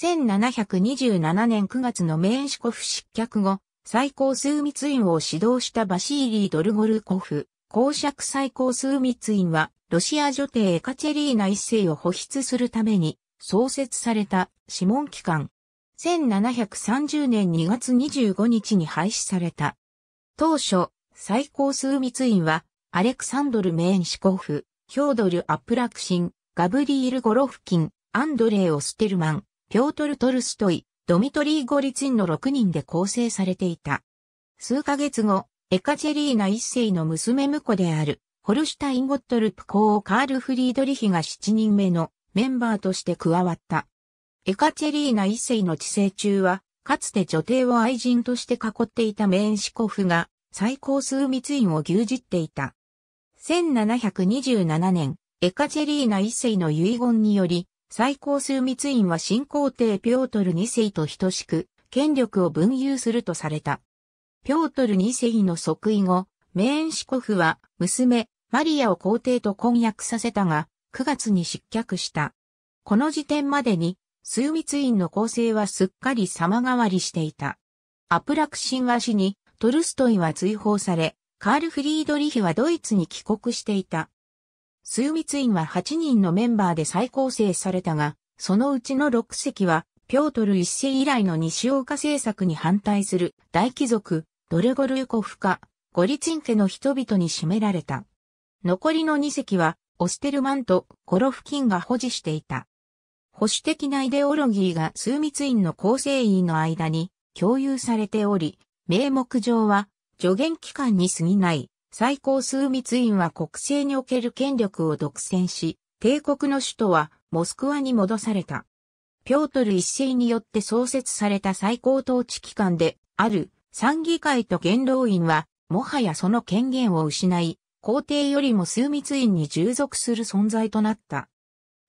1727年9月のメーンシコフ失脚後、最高枢密院を指導したバシーリー・ドルゴルコフ、公爵最高枢密院は、ロシア女帝エカチェリーナ一世を保筆するために、創設された諮問機関。1730年2月25日に廃止された。当初、最高枢密院は、アレクサンドル・メーンシコフ、ヒョードル・アプラクシン、ガブリール・ゴロフキン、アンドレイ・オステルマン、ピョートル・トルストイ、ドミトリー・ゴリツィンの6人で構成されていた。数ヶ月後、エカチェリーナ一世の娘婿である、ホルシュタイン・ゴットルプ公カール・フリードリヒが7人目のメンバーとして加わった。エカチェリーナ一世の治世中は、かつて女帝を愛人として囲っていたメーンシコフが最高数密院を牛耳っていた。1727年、エカチェリーナ一世の遺言により、最高枢密院は新皇帝ピョートル2世と等しく、権力を分有するとされた。ピョートル2世の即位後、メーンシコフは娘、マリアを皇帝と婚約させたが、9月に失脚した。この時点までに、枢密院の構成はすっかり様変わりしていた。アプラクシンは死に、トルストイは追放され、カール・フリードリヒはドイツに帰国していた。数密院は8人のメンバーで再構成されたが、そのうちの6隻は、ピョートル一世以来の西岡政策に反対する大貴族、ドルゴルーコフカ、ゴリチン家の人々に占められた。残りの2隻は、オステルマンとゴロフキンが保持していた。保守的なイデオロギーが数密院の構成員の間に共有されており、名目上は助言機関に過ぎない最高枢密院は国政における権力を独占し、帝国の首都はモスクワに戻された。ピョートル一世によって創設された最高統治機関である参議会と元老院は、もはやその権限を失い、皇帝よりも枢密院に従属する存在となった。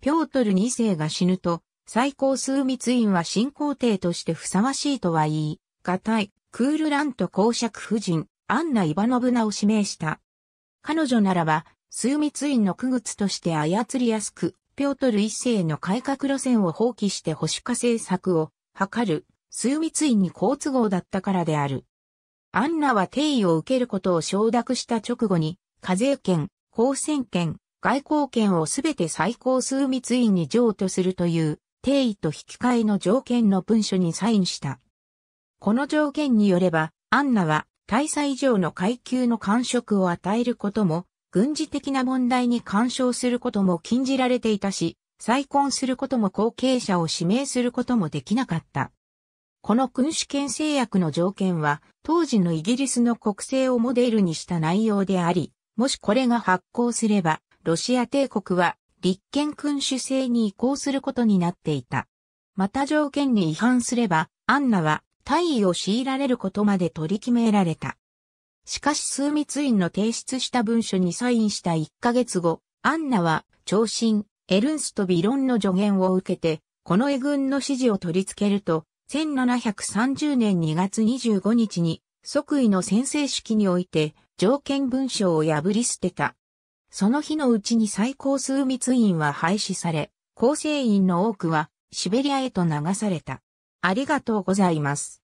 ピョートル二世が死ぬと、最高枢密院は新皇帝としてふさわしいとは言い、がたい、クールラント公爵夫人、アンナ・イバノブナを指名した。彼女ならば、枢密院の区靴として操りやすく、ピョートル一世の改革路線を放棄して保守化政策を図る、枢密院に好都合だったからである。アンナは定位を受けることを承諾した直後に、課税権、公選権、外交権をすべて最高枢密院に譲渡するという、定位と引き換えの条件の文書にサインした。この条件によれば、アンナは大佐以上の階級の官職を与えることも、軍事的な問題に干渉することも禁じられていたし、再婚することも後継者を指名することもできなかった。この君主権制約の条件は、当時のイギリスの国政をモデルにした内容であり、もしこれが発行すれば、ロシア帝国は立憲君主制に移行することになっていた。また条件に違反すれば、アンナは退位を強いられることまで取り決められた。しかし枢密院の提出した文書にサインした1ヶ月後、アンナは、長身、エルンスト・ビロンの助言を受けて、この絵軍の指示を取り付けると、1730年2月25日に、即位の宣誓式において、条件文書を破り捨てた。その日のうちに最高枢密院は廃止され、構成員の多くはシベリアへと流された。ありがとうございます。